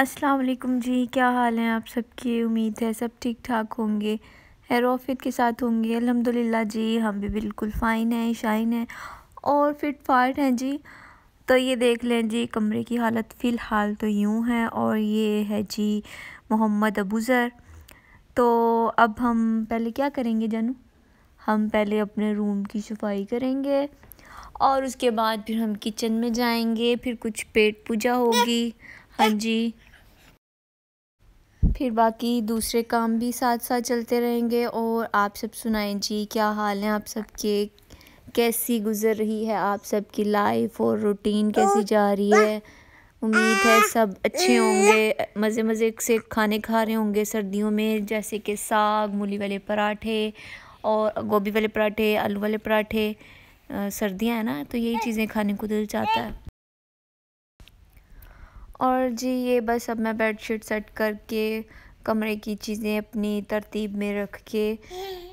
अस्सलाम वालेकुम जी क्या हाल है आप सबकी उम्मीद है सब ठीक ठाक होंगे हेयर ऑफिट के साथ होंगे अल्हम्दुलिल्लाह जी हम भी बिल्कुल फ़ाइन हैं शाइन हैं और फिट फाट हैं जी तो ये देख लें जी कमरे की हालत फ़िलहाल तो यूँ है और ये है जी मोहम्मद अबूज़र तो अब हम पहले क्या करेंगे जानू हम पहले अपने रूम की सफाई करेंगे और उसके बाद फिर हम किचन में जाएंगे फिर कुछ पेट पूजा होगी हाँ जी फिर बाकी दूसरे काम भी साथ साथ चलते रहेंगे और आप सब सुनाएं जी क्या हाल हैं आप सबके कैसी गुज़र रही है आप सबकी लाइफ और रूटीन कैसी जा रही है उम्मीद है सब अच्छे होंगे मज़े मज़े से खाने खा रहे होंगे सर्दियों में जैसे कि साग मूली वाले पराठे और गोभी वाले पराठे आलू वाले पराठे सर्दियाँ हैं ना तो यही चीज़ें खाने को दिल चाहता है और जी ये बस अब मैं बेडशीट सेट करके कमरे की चीज़ें अपनी तरतीब में रख के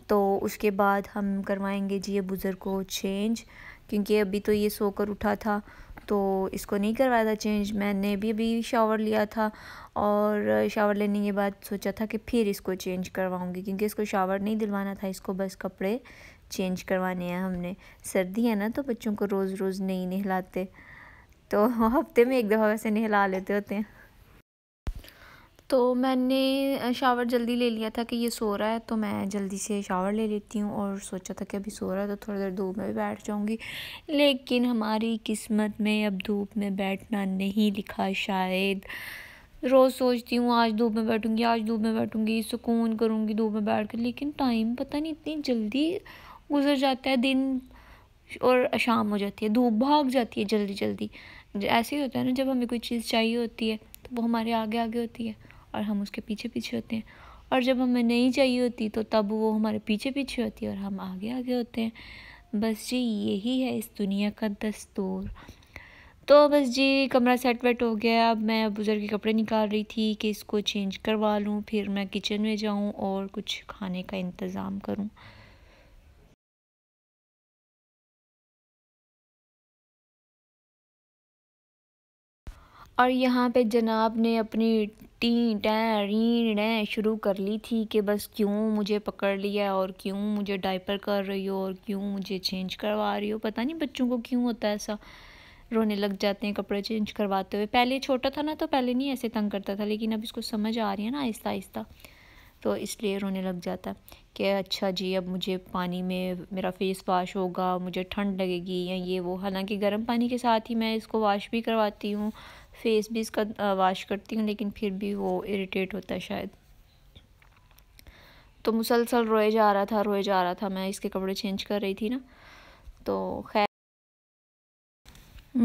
तो उसके बाद हम करवाएंगे जी ये बुज़ुर्ग को चेंज क्योंकि अभी तो ये सोकर उठा था तो इसको नहीं करवाया था चेंज मैंने भी अभी शावर लिया था और शावर लेने के बाद सोचा था कि फिर इसको चेंज करवाऊंगी क्योंकि इसको शावर नहीं दिलवाना था इसको बस कपड़े चेंज करवाने हैं हमने सर्दी है ना तो बच्चों को रोज़ रोज़ नहीं नहलाते तो हफ्ते में एक दफ़ा वैसे नहला लेते होते हैं तो मैंने शावर जल्दी ले लिया था कि ये सो रहा है तो मैं जल्दी से शावर ले लेती हूँ और सोचा था कि अभी सो रहा है तो थोड़ी देर धूप में भी बैठ जाऊँगी लेकिन हमारी किस्मत में अब धूप में बैठना नहीं लिखा शायद रोज़ सोचती हूँ आज धूप में बैठूँगी आज धूप में बैठूँगी सुकून करूँगी धूप में बैठ कर लेकिन टाइम पता नहीं इतनी जल्दी गुजर जाता है दिन और शाम हो जाती है धूप भाग जाती है जल्दी जल्दी ऐसे ही होता है ना जब हमें कोई चीज़ चाहिए होती है तो वो हमारे आगे आगे होती है और हम उसके पीछे पीछे होते हैं और जब हमें नहीं चाहिए होती तो तब वो हमारे पीछे पीछे होती है और हम आगे आगे होते हैं बस जी यही है इस दुनिया का दस्तूर तो बस जी कमरा सेट वेट हो गया अब मैं बुज़र के कपड़े निकाल रही थी कि इसको चेंज करवा लूँ फिर मैं किचन में जाऊँ और कुछ खाने का इंतज़ाम करूँ और यहाँ पे जनाब ने अपनी टी टें रीण डैं शुरू कर ली थी कि बस क्यों मुझे पकड़ लिया और क्यों मुझे डाइपर कर रही हो और क्यों मुझे चेंज करवा रही हो पता नहीं बच्चों को क्यों होता है ऐसा रोने लग जाते हैं कपड़े चेंज करवाते हुए पहले छोटा था ना तो पहले नहीं ऐसे तंग करता था लेकिन अब इसको समझ आ रही है ना आहिस्ता आहिस्ता तो इसलिए रोने लग जाता है कि अच्छा जी अब मुझे पानी में मेरा फेस वाश होगा मुझे ठंड लगेगी या ये वो हालांकि गर्म पानी के साथ ही मैं इसको वाश भी करवाती हूँ फेस भी इसका वाश करती हूँ लेकिन फिर भी वो इरिटेट होता है शायद तो मुसलसल रोए जा रहा था रोए जा रहा था मैं इसके कपड़े चेंज कर रही थी ना तो खैर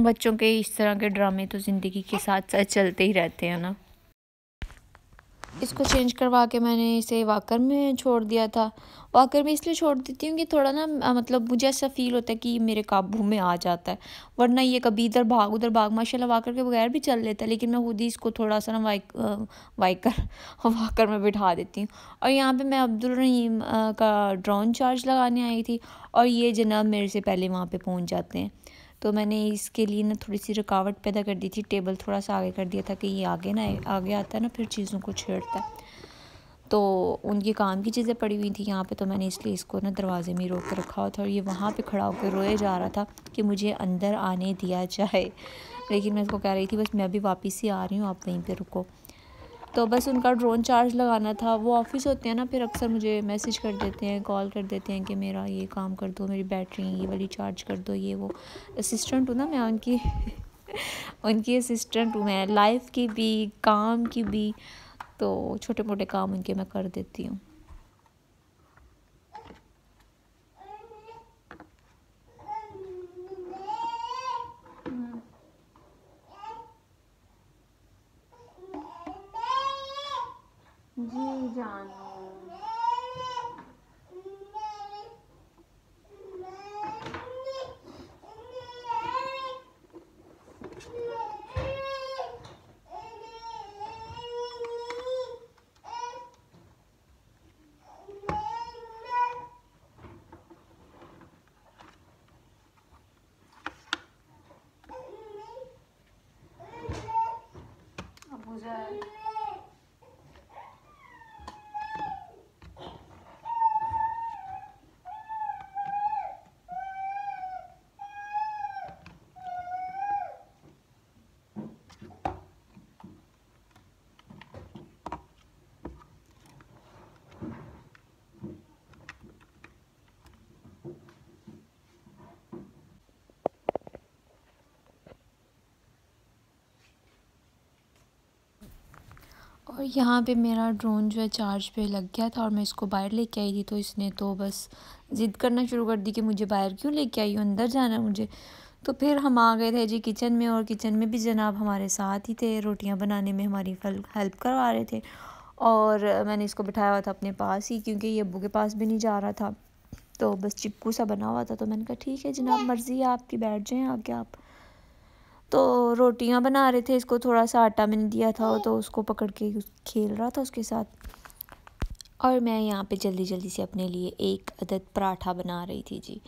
बच्चों के इस तरह के ड्रामे तो ज़िंदगी के साथ साथ चलते ही रहते हैं ना इसको चेंज करवा के मैंने इसे वाकर में छोड़ दिया था वाकर में इसलिए छोड़ देती हूँ कि थोड़ा ना मतलब मुझे ऐसा फील होता है कि मेरे काबू में आ जाता है वरना ये कभी इधर भाग उधर भाग माशाल्लाह वाकर के बगैर भी चल लेता है लेकिन मैं खुद ही इसको थोड़ा सा ना वाइक वाइकर वाकर में बिठा देती हूँ और यहाँ पर मैं अब्दुल रहीम का ड्रोन चार्ज लगाने आई थी और ये जनाब मेरे से पहले वहाँ पर पहुँच जाते हैं तो मैंने इसके लिए ना थोड़ी सी रुकावट पैदा कर दी थी टेबल थोड़ा सा आगे कर दिया था कि ये आगे ना आगे आता है ना फिर चीज़ों को छेड़ता है तो उनके काम की चीज़ें पड़ी हुई थी यहाँ पे तो मैंने इसलिए इसको ना दरवाज़े में रोक कर रखा हुआ था और ये वहाँ पे खड़ा होकर रोए जा रहा था कि मुझे अंदर आने दिया जाए लेकिन मैं इसको कह रही थी बस मैं अभी वापस ही आ रही हूँ आप वहीं पे रुको तो बस उनका ड्रोन चार्ज लगाना था वो ऑफिस होते हैं ना फिर अक्सर मुझे मैसेज कर देते हैं कॉल कर देते हैं कि मेरा ये काम कर दो मेरी बैटरी ये वाली चार्ज कर दो ये वो असिस्टेंट हूँ ना मैं उनकी उनकी असिस्टेंट हूँ मैं लाइफ की भी काम की भी तो छोटे मोटे काम उनके मैं कर देती हूँ जी जानू Güzel. और यहाँ पे मेरा ड्रोन जो है चार्ज पे लग गया था और मैं इसको बाहर लेके आई थी तो इसने तो बस ज़िद करना शुरू कर दी कि मुझे बाहर क्यों लेके आई हो अंदर जाना मुझे तो फिर हम आ गए थे जी किचन में और किचन में भी जनाब हमारे साथ ही थे रोटियां बनाने में हमारी हेल्प करवा रहे थे और मैंने इसको बिठाया हुआ था अपने पास ही क्योंकि ये अबू के पास भी नहीं जा रहा था तो बस चिपकू सा बना हुआ था तो मैंने कहा ठीक है जनाब मर्ज़ी है आपकी बैठ जाएँ आके आप तो रोटियां बना रहे थे इसको थोड़ा सा आटा मैंने दिया था तो हम्म। उसको पकड़ के खेल रहा था उसके साथ और मैं यहाँ पे जल्दी जल्दी से अपने लिए एक अदद पराठा बना रही थी जी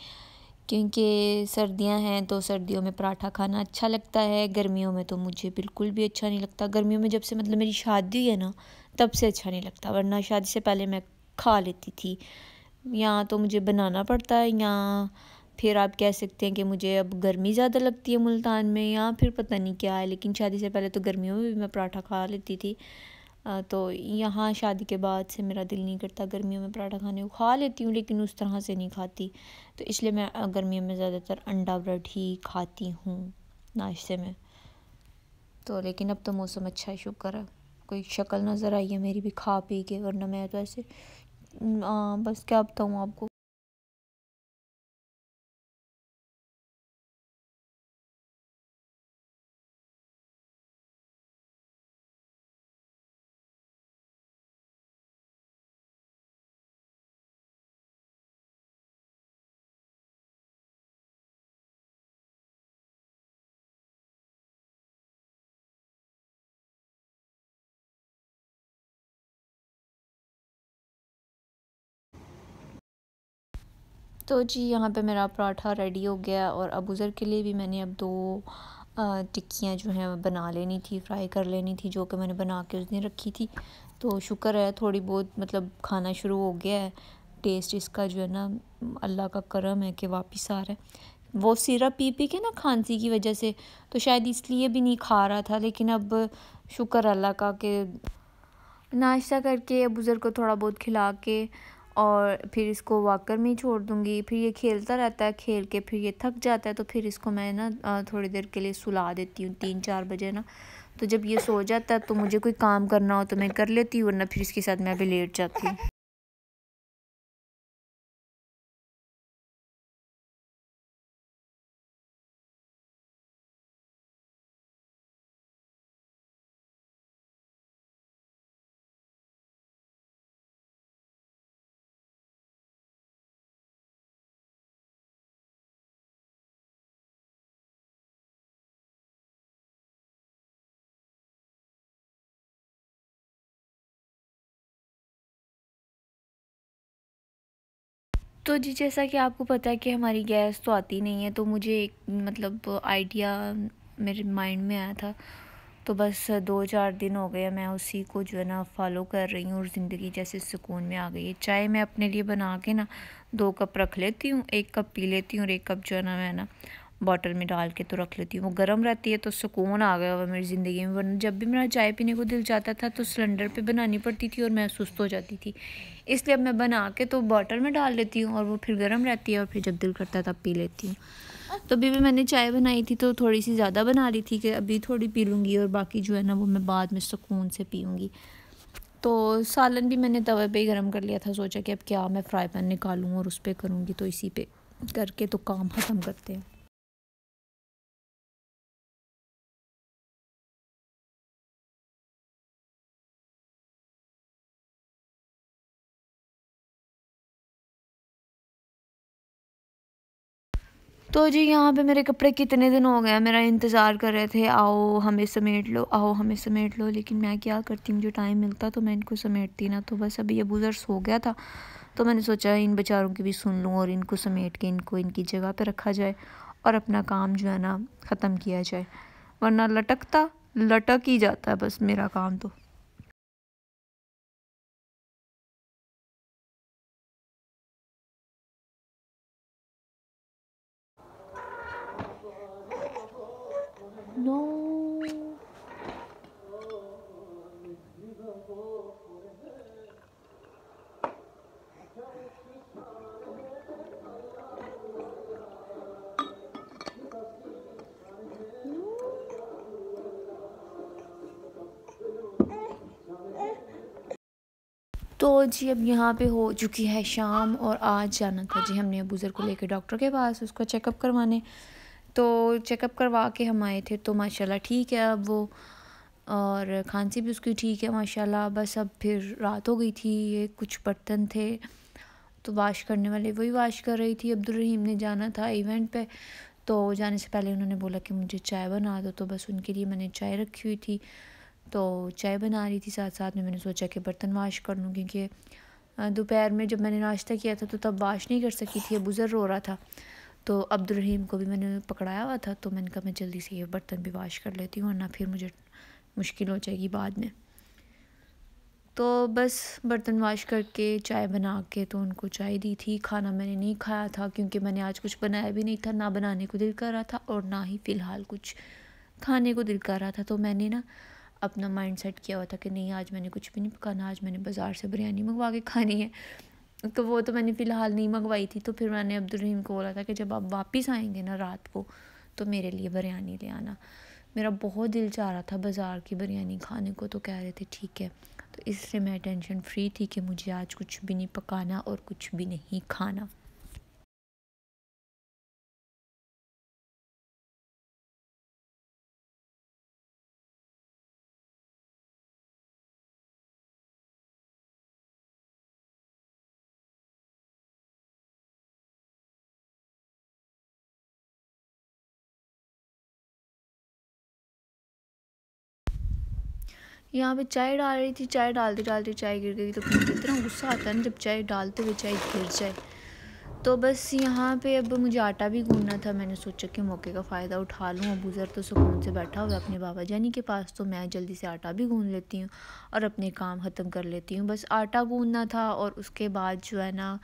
क्योंकि सर्दियां हैं तो सर्दियों में पराठा खाना अच्छा लगता है गर्मियों में तो मुझे बिल्कुल भी अच्छा नहीं लगता गर्मियों में जब से मतलब मेरी शादी है ना तब से अच्छा नहीं लगता वरना शादी से पहले मैं खा लेती थी यहाँ तो मुझे बनाना पड़ता है यहाँ फिर आप कह सकते हैं कि मुझे अब गर्मी ज़्यादा लगती है मुल्तान में या फिर पता नहीं क्या है लेकिन शादी से पहले तो गर्मियों में भी मैं पराठा खा लेती थी तो यहाँ शादी के बाद से मेरा दिल नहीं करता गर्मियों में पराठा खाने को खा लेती हूँ लेकिन उस तरह से नहीं खाती तो इसलिए मैं गर्मियों में ज़्यादातर अंडा ब्रेड ही खाती हूँ नाश्ते में तो लेकिन अब तो मौसम अच्छा है शुक्र है कोई शक्ल नज़र आई है मेरी भी खा पी के वरना मैं तो ऐसे आ, बस क्या बताऊँ आपको तो जी यहाँ पे मेरा पराठा रेडी हो गया और अबूज़र के लिए भी मैंने अब दो टिक्कियाँ जो हैं बना लेनी थी फ्राई कर लेनी थी जो कि मैंने बना के उस दिन रखी थी तो शुक्र है थोड़ी बहुत मतलब खाना शुरू हो गया है टेस्ट इसका जो है ना अल्लाह का करम है कि वापस आ रहा है वो सिरप पी पी के ना खांसी की वजह से तो शायद इसलिए भी नहीं खा रहा था लेकिन अब शुक्र अल्लाह का कि नाश्ता करके अबूज़र को थोड़ा बहुत खिला के और फिर इसको वाकर में ही छोड़ दूँगी फिर ये खेलता रहता है खेल के फिर ये थक जाता है तो फिर इसको मैं ना थोड़ी देर के लिए सुला देती हूँ तीन चार बजे ना तो जब ये सो जाता है तो मुझे कोई काम करना हो तो मैं कर लेती हूँ वरना फिर इसके साथ मैं अभी लेट जाती हूँ तो जी जैसा कि आपको पता है कि हमारी गैस तो आती नहीं है तो मुझे एक मतलब आइडिया मेरे माइंड में आया था तो बस दो चार दिन हो गए मैं उसी को जो है ना फॉलो कर रही हूँ और ज़िंदगी जैसे सुकून में आ गई है चाय मैं अपने लिए बना के ना दो कप रख लेती हूँ एक कप पी लेती हूँ और एक कप जो है ना मैं ना बॉटल में डाल के तो रख लेती हूँ वो गर्म रहती है तो सुकून आ गया हुआ मेरी ज़िंदगी में वरना जब भी मेरा चाय पीने को दिल जाता था तो सिलेंडर पे बनानी पड़ती थी और मैं सुस्त हो जाती थी इसलिए अब मैं बना के तो बॉटल में डाल लेती हूँ और वो फिर गर्म रहती है और फिर जब दिल करता है तब पी लेती हूँ तो अभी भी मैंने चाय बनाई थी तो थोड़ी सी ज़्यादा बना ली थी कि अभी थोड़ी पी लूँगी और बाकी जो है ना वो मैं बाद में सुकून से पीऊँगी तो सालन भी मैंने तवे पे ही गर्म कर लिया था सोचा कि अब क्या मैं फ्राई पैन निकालूँ और उस पर करूँगी तो इसी पे करके तो काम ख़त्म करते हैं तो जी यहाँ पे मेरे कपड़े कितने दिन हो गए मेरा इंतज़ार कर रहे थे आओ हमें समेट लो आओ हमें समेट लो लेकिन मैं क्या करती हूँ जो टाइम मिलता तो मैं इनको समेटती ना तो बस अभी अबूज़र सो गया था तो मैंने सोचा इन बेचारों की भी सुन लूँ और इनको समेट के इनको इनकी जगह पर रखा जाए और अपना काम जो है ना ख़त्म किया जाए वरना लटकता लटक ही जाता है बस मेरा काम तो No. तो जी अब यहाँ पे हो चुकी है शाम और आज जाना था जी हमने अबूज़र को लेकर डॉक्टर के पास उसका चेकअप करवाने तो चेकअप करवा के हम आए थे तो माशाल्लाह ठीक है अब वो और खांसी भी उसकी ठीक है माशाल्लाह बस अब फिर रात हो गई थी ये कुछ बर्तन थे तो वाश करने वाले वही वाश कर रही थी अब्दुल रहीम ने जाना था इवेंट पे तो जाने से पहले उन्होंने बोला कि मुझे चाय बना दो तो बस उनके लिए मैंने चाय रखी हुई थी तो चाय बना रही थी साथ साथ में मैंने सोचा कि बर्तन वाश कर लूँ क्योंकि दोपहर में जब मैंने नाश्ता किया था तो तब वाश नहीं कर सकी थी अब रो रहा था तो रहीम को भी मैंने पकड़ाया हुआ था तो मैंने कहा मैं जल्दी से ये बर्तन भी वाश कर लेती हूँ वरना फिर मुझे मुश्किल हो जाएगी बाद में तो बस बर्तन वाश करके चाय बना के तो उनको चाय दी थी खाना मैंने नहीं खाया था क्योंकि मैंने आज कुछ बनाया भी नहीं था ना बनाने को दिल कर रहा था और ना ही फ़िलहाल कुछ खाने को दिल कर रहा था तो मैंने ना अपना माइंड सेट किया हुआ था कि नहीं आज मैंने कुछ भी नहीं पकाना आज मैंने बाज़ार से बिरयानी मंगवा के खानी है तो वो तो मैंने फ़िलहाल नहीं मंगवाई थी तो फिर मैंने अब्दुलरहीम को बोला था कि जब आप वापस आएंगे ना रात को तो मेरे लिए बिरयानी ले आना मेरा बहुत दिल चाह रहा था बाज़ार की बिरयानी खाने को तो कह रहे थे ठीक है तो इससे मैं टेंशन फ्री थी कि मुझे आज कुछ भी नहीं पकाना और कुछ भी नहीं खाना यहाँ पे चाय डाल रही थी चाय डालते डालते चाय गिर गई तो मुझे इतना गुस्सा आता है ना जब चाय डालते हुए चाय गिर जाए तो बस यहाँ पे अब मुझे आटा भी गूंढना था मैंने सोचा कि मौके का फ़ायदा उठा लूँ अबूज़र तो सुकून से बैठा हुआ अपने बाबा जानी के पास तो मैं जल्दी से आटा भी गूंद लेती हूँ और अपने काम ख़त्म कर लेती हूँ बस आटा गूंदना था और उसके बाद जो है ना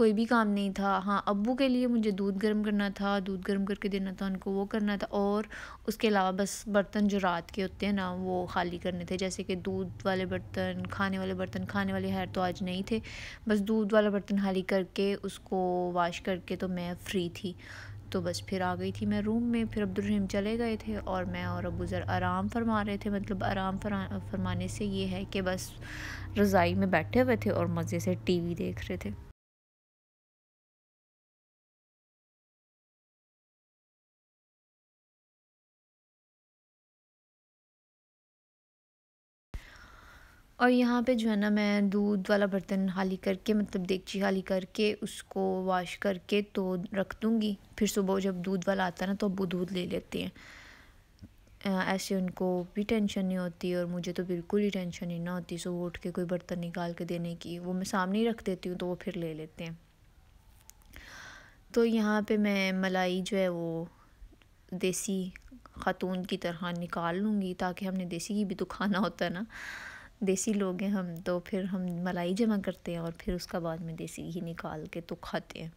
कोई भी काम नहीं था हाँ अबू के लिए मुझे दूध गर्म करना था दूध गर्म करके देना था उनको वो करना था और उसके अलावा बस बर्तन जो रात के होते हैं ना वो खाली करने थे जैसे कि दूध वाले बर्तन खाने वाले बर्तन खाने वाले हैर तो आज नहीं थे बस दूध वाला बर्तन खाली करके उसको वाश करके तो मैं फ्री थी तो बस फिर आ गई थी मैं रूम में फिर अब्दुलरहीम चले गए थे और मैं और अबू ज़र आराम फरमा रहे थे मतलब आराम फरमाने से ये है कि बस रज़ाई में बैठे हुए थे और मज़े से टीवी देख रहे थे और यहाँ पे जो है ना मैं दूध वाला बर्तन हाली करके मतलब देगची खाली करके उसको वॉश करके तो रख दूँगी फिर सुबह जब दूध वाला आता है ना तो अब वो दूध ले लेते हैं ऐसे उनको भी टेंशन नहीं होती और मुझे तो बिल्कुल ही टेंशन ही ना होती सो उठ के कोई बर्तन निकाल के देने की वो मैं सामने ही रख देती हूँ तो वो फिर ले लेते हैं तो यहाँ पे मैं मलाई जो है वो देसी ख़ातून की तरह निकाल लूँगी ताकि हमने देसी की भी तो खाना होता है ना देसी लोग हैं हम तो फिर हम मलाई जमा करते हैं और फिर उसका बाद में देसी घी निकाल के तो खाते हैं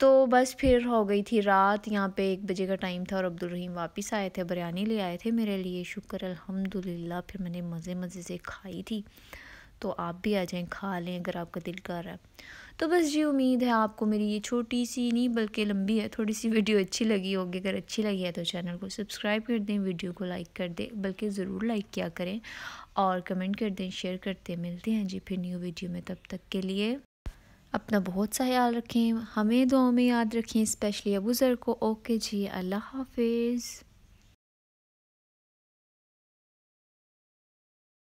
तो बस फिर हो गई थी रात यहाँ पे एक बजे का टाइम था और अब्दुल रहीम वापस आए थे बिरयानी ले आए थे मेरे लिए शुक्र अल्हम्दुलिल्लाह फिर मैंने मज़े मज़े से खाई थी तो आप भी आ जाएं खा लें अगर आपका दिल कर रहा है तो बस जी उम्मीद है आपको मेरी ये छोटी सी नहीं बल्कि लंबी है थोड़ी सी वीडियो अच्छी लगी होगी अगर अच्छी लगी है तो चैनल को सब्सक्राइब कर दें वीडियो को लाइक कर दें बल्कि ज़रूर लाइक किया करें और कमेंट कर दें शेयर करते मिलते हैं जी फिर न्यू वीडियो में तब तक के लिए अपना बहुत सा ख्याल रखें हमें दुआओं में याद रखें स्पेशली अबू ज़र को ओके जी अल्लाह हाफिज़